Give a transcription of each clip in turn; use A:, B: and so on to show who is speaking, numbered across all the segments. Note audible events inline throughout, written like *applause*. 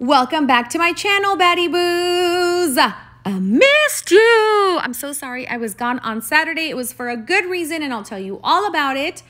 A: Welcome back to my channel, Batty Boos. I missed you. I'm so sorry. I was gone on Saturday. It was for a good reason, and I'll tell you all about it.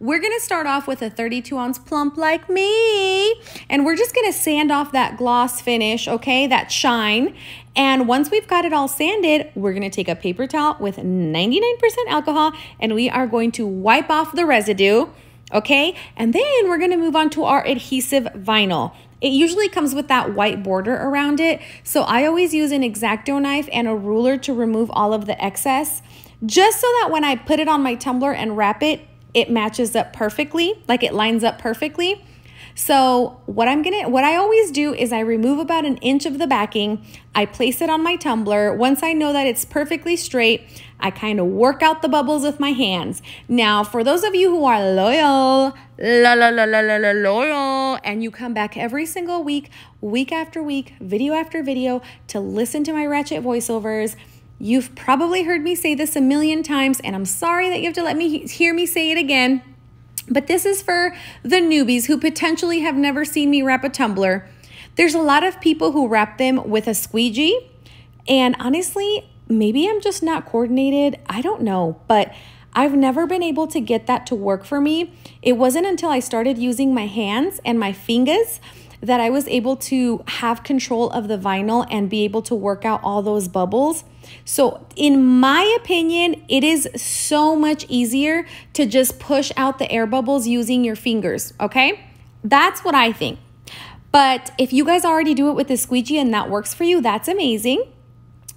A: We're going to start off with a 32 ounce plump like me, and we're just going to sand off that gloss finish, okay, that shine. And once we've got it all sanded, we're going to take a paper towel with 99% alcohol, and we are going to wipe off the residue okay? And then we're gonna move on to our adhesive vinyl. It usually comes with that white border around it, so I always use an X-Acto knife and a ruler to remove all of the excess, just so that when I put it on my tumbler and wrap it, it matches up perfectly, like it lines up perfectly. So what I'm gonna, what I always do is I remove about an inch of the backing, I place it on my tumbler. Once I know that it's perfectly straight, I kind of work out the bubbles with my hands. Now, for those of you who are loyal, la la la la la la loyal, and you come back every single week, week after week, video after video to listen to my ratchet voiceovers, You've probably heard me say this a million times, and I'm sorry that you have to let me hear me say it again. But this is for the newbies who potentially have never seen me wrap a tumbler. There's a lot of people who wrap them with a squeegee. And honestly, maybe I'm just not coordinated. I don't know. But I've never been able to get that to work for me. It wasn't until I started using my hands and my fingers that I was able to have control of the vinyl and be able to work out all those bubbles. So, in my opinion, it is so much easier to just push out the air bubbles using your fingers, okay? That's what I think. But if you guys already do it with the squeegee and that works for you, that's amazing.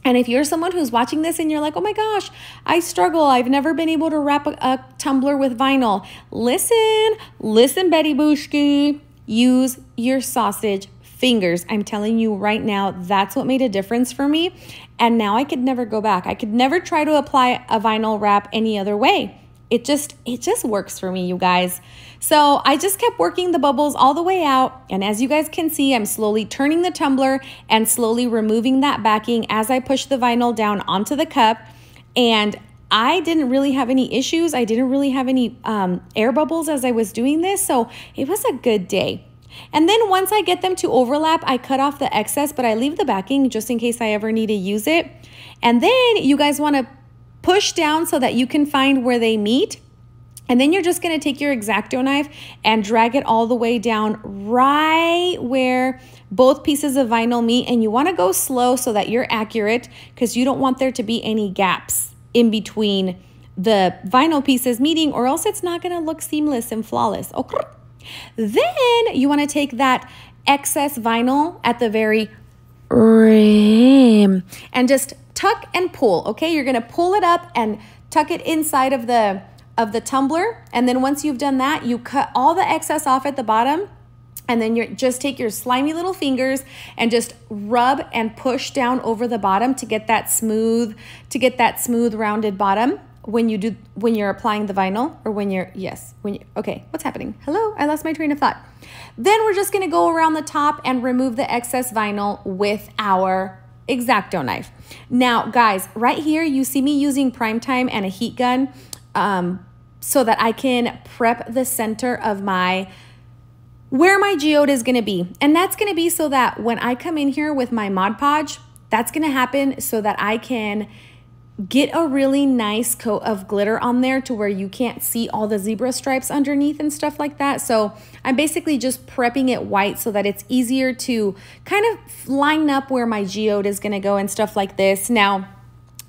A: And if you're someone who's watching this and you're like, oh my gosh, I struggle. I've never been able to wrap a, a tumbler with vinyl. Listen, listen, Betty Bushki. Use your sausage fingers. I'm telling you right now, that's what made a difference for me. And now I could never go back. I could never try to apply a vinyl wrap any other way. It just it just works for me, you guys. So I just kept working the bubbles all the way out. And as you guys can see, I'm slowly turning the tumbler and slowly removing that backing as I push the vinyl down onto the cup. And I didn't really have any issues. I didn't really have any um, air bubbles as I was doing this. So it was a good day. And then once I get them to overlap, I cut off the excess, but I leave the backing just in case I ever need to use it. And then you guys wanna push down so that you can find where they meet. And then you're just gonna take your X-Acto knife and drag it all the way down right where both pieces of vinyl meet. And you wanna go slow so that you're accurate because you don't want there to be any gaps in between the vinyl pieces meeting or else it's not gonna look seamless and flawless. Okay. Oh, then you want to take that excess vinyl at the very rim and just tuck and pull, okay? You're going to pull it up and tuck it inside of the of the tumbler. And then once you've done that, you cut all the excess off at the bottom and then you just take your slimy little fingers and just rub and push down over the bottom to get that smooth to get that smooth rounded bottom when you do when you're applying the vinyl or when you're yes when you okay what's happening hello i lost my train of thought then we're just going to go around the top and remove the excess vinyl with our exacto knife now guys right here you see me using prime time and a heat gun um, so that i can prep the center of my where my geode is going to be and that's going to be so that when i come in here with my mod podge that's going to happen so that i can Get a really nice coat of glitter on there to where you can't see all the zebra stripes underneath and stuff like that. So I'm basically just prepping it white so that it's easier to kind of line up where my geode is gonna go and stuff like this. Now,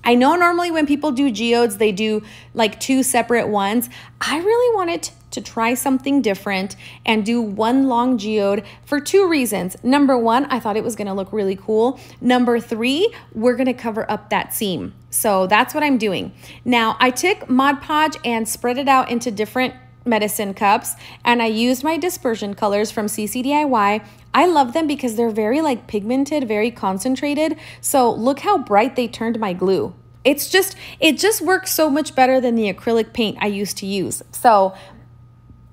A: I know normally when people do geodes, they do like two separate ones. I really wanted to try something different and do one long geode for two reasons. Number one, I thought it was gonna look really cool. Number three, we're gonna cover up that seam. So that's what I'm doing. Now I took Mod Podge and spread it out into different medicine cups and I used my dispersion colors from CC DIY. I love them because they're very like pigmented, very concentrated. So look how bright they turned my glue. It's just, it just works so much better than the acrylic paint I used to use. So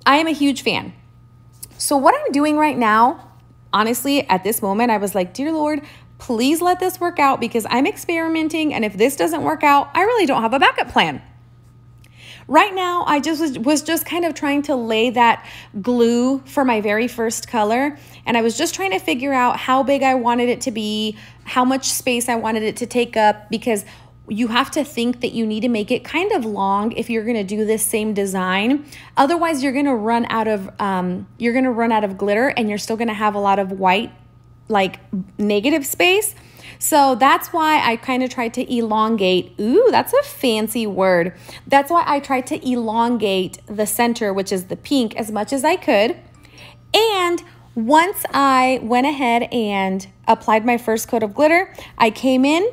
A: I am a huge fan. So, what I'm doing right now, honestly, at this moment, I was like, Dear Lord, please let this work out because I'm experimenting. And if this doesn't work out, I really don't have a backup plan. Right now, I just was, was just kind of trying to lay that glue for my very first color. And I was just trying to figure out how big I wanted it to be, how much space I wanted it to take up, because you have to think that you need to make it kind of long if you're going to do this same design otherwise you're going to run out of um, you're going to run out of glitter and you're still going to have a lot of white like negative space so that's why I kind of tried to elongate. Ooh, that's a fancy word. That's why I tried to elongate the center, which is the pink, as much as I could. And once I went ahead and applied my first coat of glitter, I came in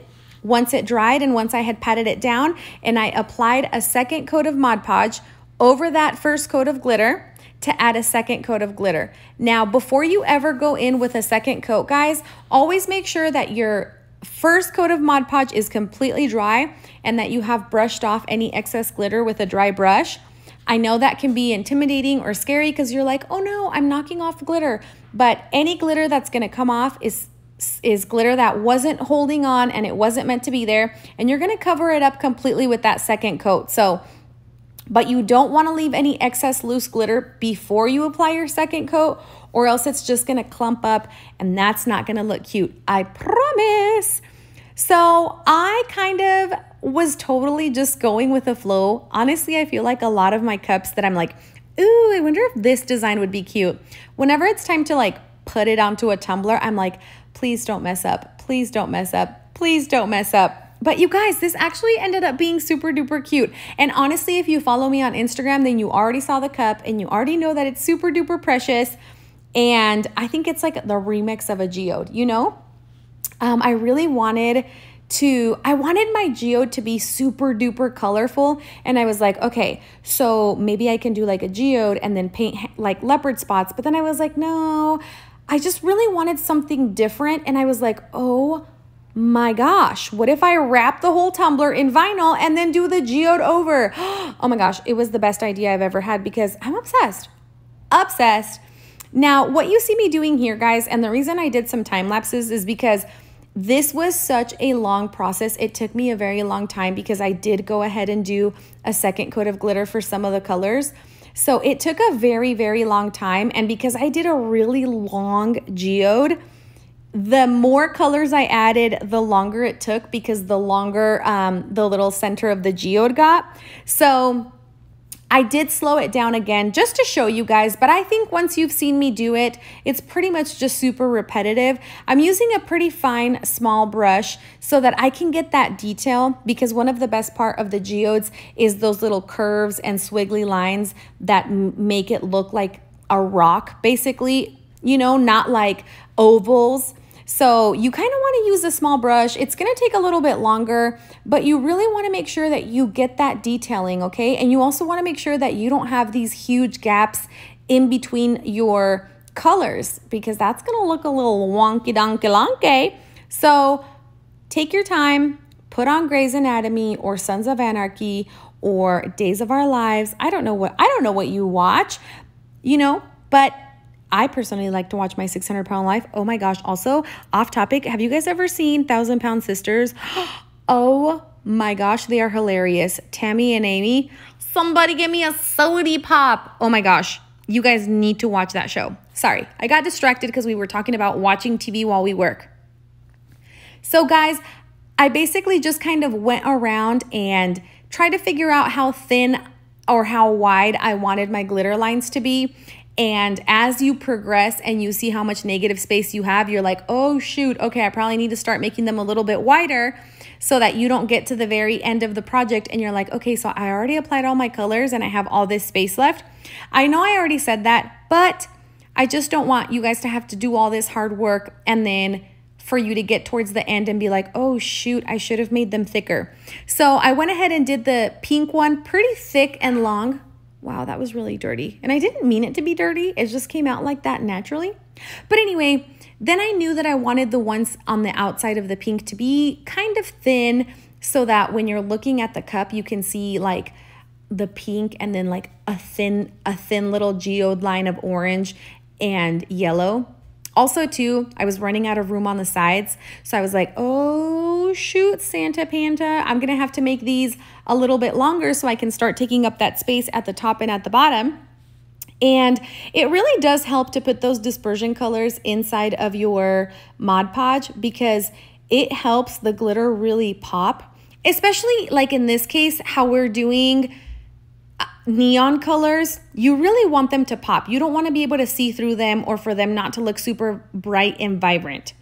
A: once it dried and once I had patted it down and I applied a second coat of Mod Podge over that first coat of glitter to add a second coat of glitter. Now, before you ever go in with a second coat, guys, always make sure that your first coat of Mod Podge is completely dry and that you have brushed off any excess glitter with a dry brush. I know that can be intimidating or scary because you're like, oh no, I'm knocking off glitter. But any glitter that's gonna come off is is glitter that wasn't holding on and it wasn't meant to be there. And you're gonna cover it up completely with that second coat. So, but you don't wanna leave any excess loose glitter before you apply your second coat or else it's just gonna clump up and that's not gonna look cute. I promise. So I kind of was totally just going with the flow. Honestly, I feel like a lot of my cups that I'm like, ooh, I wonder if this design would be cute. Whenever it's time to like put it onto a tumbler. I'm like, please don't mess up. Please don't mess up. Please don't mess up. But you guys, this actually ended up being super duper cute. And honestly, if you follow me on Instagram, then you already saw the cup and you already know that it's super duper precious. And I think it's like the remix of a geode, you know? Um, I really wanted to I wanted my geode to be super duper colorful and I was like, okay, so maybe I can do like a geode and then paint like leopard spots, but then I was like, no, I just really wanted something different. And I was like, oh my gosh, what if I wrap the whole tumbler in vinyl and then do the geode over? *gasps* oh my gosh, it was the best idea I've ever had because I'm obsessed. Obsessed. Now, what you see me doing here, guys, and the reason I did some time lapses is because this was such a long process. It took me a very long time because I did go ahead and do a second coat of glitter for some of the colors. So it took a very, very long time. And because I did a really long geode, the more colors I added, the longer it took because the longer um, the little center of the geode got. So I did slow it down again just to show you guys, but I think once you've seen me do it, it's pretty much just super repetitive. I'm using a pretty fine small brush so that I can get that detail because one of the best part of the geodes is those little curves and swiggly lines that make it look like a rock basically, you know, not like ovals. So you kind of want to use a small brush. It's going to take a little bit longer, but you really want to make sure that you get that detailing, okay? And you also want to make sure that you don't have these huge gaps in between your colors because that's going to look a little wonky donkey lonky. So take your time, put on Grey's Anatomy or Sons of Anarchy or Days of Our Lives. I don't know what I don't know what you watch, you know, but I personally like to watch My 600 Pound Life. Oh my gosh. Also, off topic, have you guys ever seen Thousand Pound Sisters? *gasps* oh my gosh, they are hilarious. Tammy and Amy, somebody give me a sody pop. Oh my gosh. You guys need to watch that show. Sorry, I got distracted because we were talking about watching TV while we work. So, guys, I basically just kind of went around and tried to figure out how thin or how wide I wanted my glitter lines to be. And as you progress and you see how much negative space you have, you're like, oh, shoot, okay, I probably need to start making them a little bit wider so that you don't get to the very end of the project and you're like, okay, so I already applied all my colors and I have all this space left. I know I already said that, but I just don't want you guys to have to do all this hard work and then for you to get towards the end and be like, oh shoot, I should have made them thicker. So I went ahead and did the pink one pretty thick and long, wow, that was really dirty. And I didn't mean it to be dirty, it just came out like that naturally. But anyway, then I knew that I wanted the ones on the outside of the pink to be kind of thin so that when you're looking at the cup, you can see like the pink and then like a thin a thin little geode line of orange and yellow also, too, I was running out of room on the sides. So I was like, oh, shoot, Santa Panta. I'm going to have to make these a little bit longer so I can start taking up that space at the top and at the bottom. And it really does help to put those dispersion colors inside of your Mod Podge because it helps the glitter really pop, especially like in this case, how we're doing neon colors, you really want them to pop. You don't want to be able to see through them or for them not to look super bright and vibrant.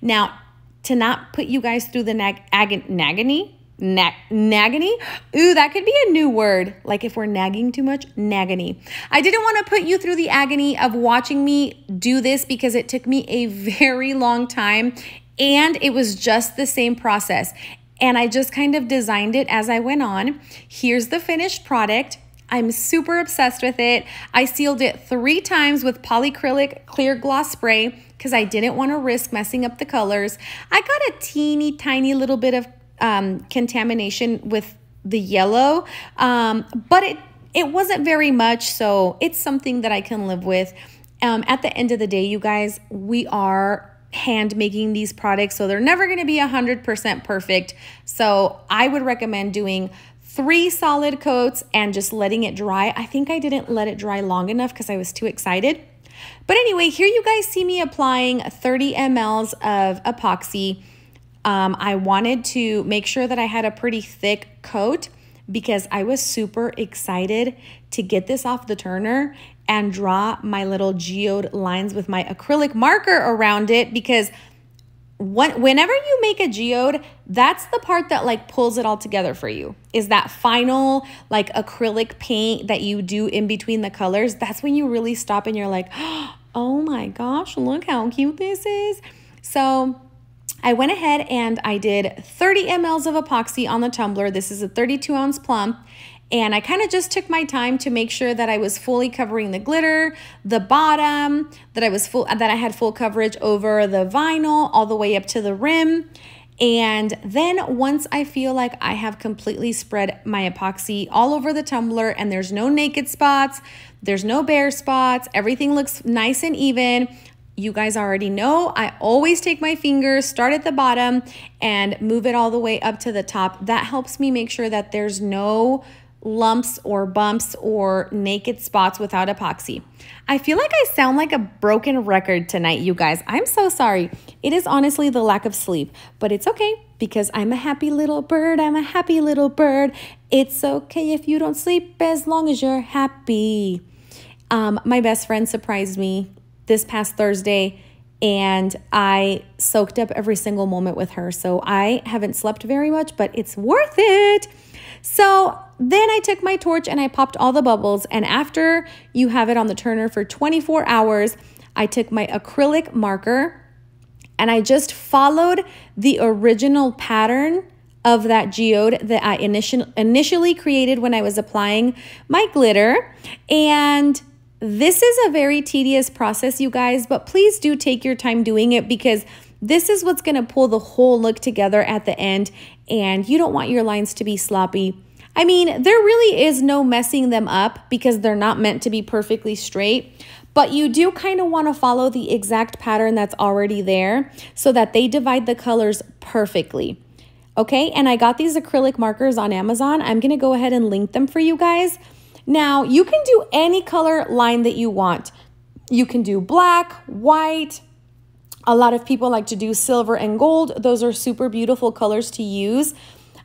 A: Now, to not put you guys through the nag agony, nag nagony. Ooh, that could be a new word. Like if we're nagging too much, nagony. I didn't want to put you through the agony of watching me do this because it took me a very long time and it was just the same process. And I just kind of designed it as I went on. Here's the finished product. I'm super obsessed with it. I sealed it three times with polycrylic clear gloss spray because I didn't want to risk messing up the colors. I got a teeny tiny little bit of um, contamination with the yellow, um, but it, it wasn't very much, so it's something that I can live with. Um, at the end of the day, you guys, we are hand making these products, so they're never going to be 100% perfect. So I would recommend doing three solid coats and just letting it dry. I think I didn't let it dry long enough because I was too excited. But anyway, here you guys see me applying 30 mLs of epoxy. Um, I wanted to make sure that I had a pretty thick coat because I was super excited to get this off the turner and draw my little geode lines with my acrylic marker around it because whenever you make a geode, that's the part that like pulls it all together for you. Is that final like acrylic paint that you do in between the colors? That's when you really stop and you're like, *gasps* oh my gosh, look how cute this is. So I went ahead and I did 30 mLs of epoxy on the tumbler. This is a 32 ounce plump and I kind of just took my time to make sure that I was fully covering the glitter, the bottom, that I was full that I had full coverage over the vinyl all the way up to the rim. And then once I feel like I have completely spread my epoxy all over the tumbler and there's no naked spots, there's no bare spots, everything looks nice and even, you guys already know I always take my fingers, start at the bottom, and move it all the way up to the top. That helps me make sure that there's no lumps or bumps or naked spots without epoxy. I feel like I sound like a broken record tonight, you guys. I'm so sorry. It is honestly the lack of sleep, but it's okay because I'm a happy little bird. I'm a happy little bird. It's okay if you don't sleep as long as you're happy. Um, my best friend surprised me this past Thursday and I soaked up every single moment with her. So I haven't slept very much, but it's worth it. So then I took my torch and I popped all the bubbles. And after you have it on the turner for 24 hours, I took my acrylic marker and I just followed the original pattern of that geode that I initial, initially created when I was applying my glitter. And this is a very tedious process, you guys, but please do take your time doing it because this is what's gonna pull the whole look together at the end and you don't want your lines to be sloppy I mean, there really is no messing them up because they're not meant to be perfectly straight, but you do kind of want to follow the exact pattern that's already there so that they divide the colors perfectly. Okay, and I got these acrylic markers on Amazon. I'm gonna go ahead and link them for you guys. Now, you can do any color line that you want. You can do black, white, a lot of people like to do silver and gold. Those are super beautiful colors to use.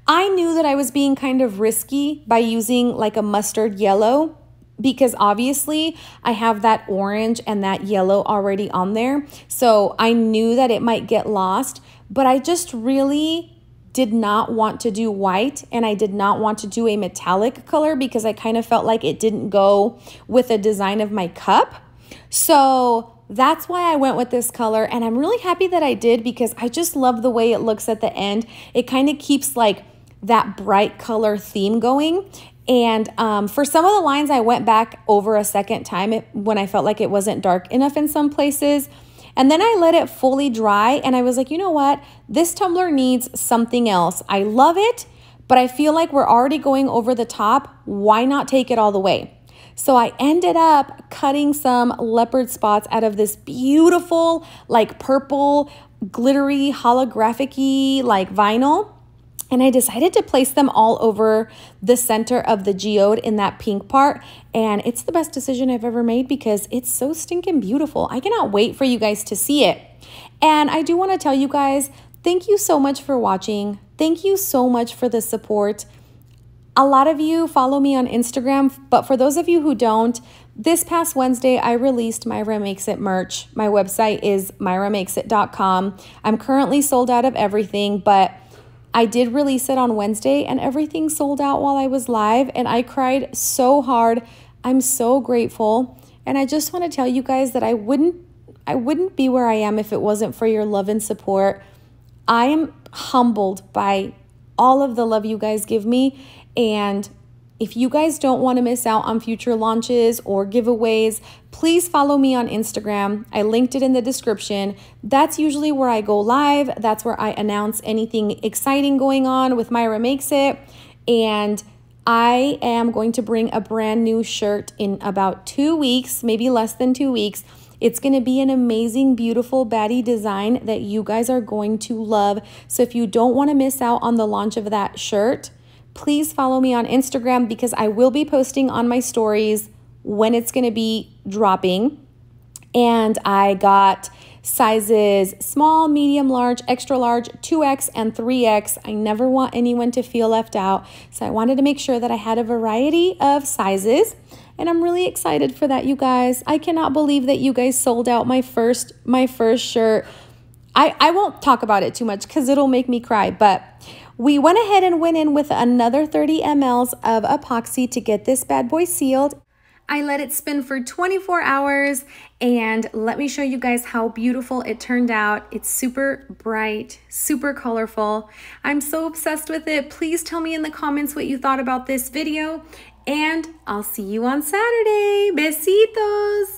A: I knew that I was being kind of risky by using like a mustard yellow because obviously I have that orange and that yellow already on there. So I knew that it might get lost, but I just really did not want to do white and I did not want to do a metallic color because I kind of felt like it didn't go with the design of my cup. So that's why I went with this color and I'm really happy that I did because I just love the way it looks at the end. It kind of keeps like that bright color theme going. And um, for some of the lines, I went back over a second time when I felt like it wasn't dark enough in some places. And then I let it fully dry and I was like, you know what? This tumbler needs something else. I love it, but I feel like we're already going over the top. Why not take it all the way? So I ended up cutting some leopard spots out of this beautiful, like purple, glittery, holographic like vinyl. And I decided to place them all over the center of the geode in that pink part. And it's the best decision I've ever made because it's so stinking beautiful. I cannot wait for you guys to see it. And I do want to tell you guys, thank you so much for watching. Thank you so much for the support. A lot of you follow me on Instagram, but for those of you who don't, this past Wednesday, I released Myra Makes It merch. My website is myremakesit.com. I'm currently sold out of everything, but I did release it on Wednesday and everything sold out while I was live and I cried so hard. I'm so grateful. And I just want to tell you guys that I wouldn't I wouldn't be where I am if it wasn't for your love and support. I am humbled by all of the love you guys give me and if you guys don't want to miss out on future launches or giveaways, please follow me on Instagram. I linked it in the description. That's usually where I go live. That's where I announce anything exciting going on with Myra Makes It. And I am going to bring a brand new shirt in about two weeks, maybe less than two weeks. It's going to be an amazing, beautiful baddie design that you guys are going to love. So if you don't want to miss out on the launch of that shirt, please follow me on Instagram because I will be posting on my stories when it's going to be dropping. And I got sizes small, medium, large, extra large, 2X, and 3X. I never want anyone to feel left out. So I wanted to make sure that I had a variety of sizes. And I'm really excited for that, you guys. I cannot believe that you guys sold out my first my first shirt. I, I won't talk about it too much because it'll make me cry, but we went ahead and went in with another 30 mLs of epoxy to get this bad boy sealed. I let it spin for 24 hours and let me show you guys how beautiful it turned out. It's super bright, super colorful. I'm so obsessed with it. Please tell me in the comments what you thought about this video and I'll see you on Saturday. Besitos!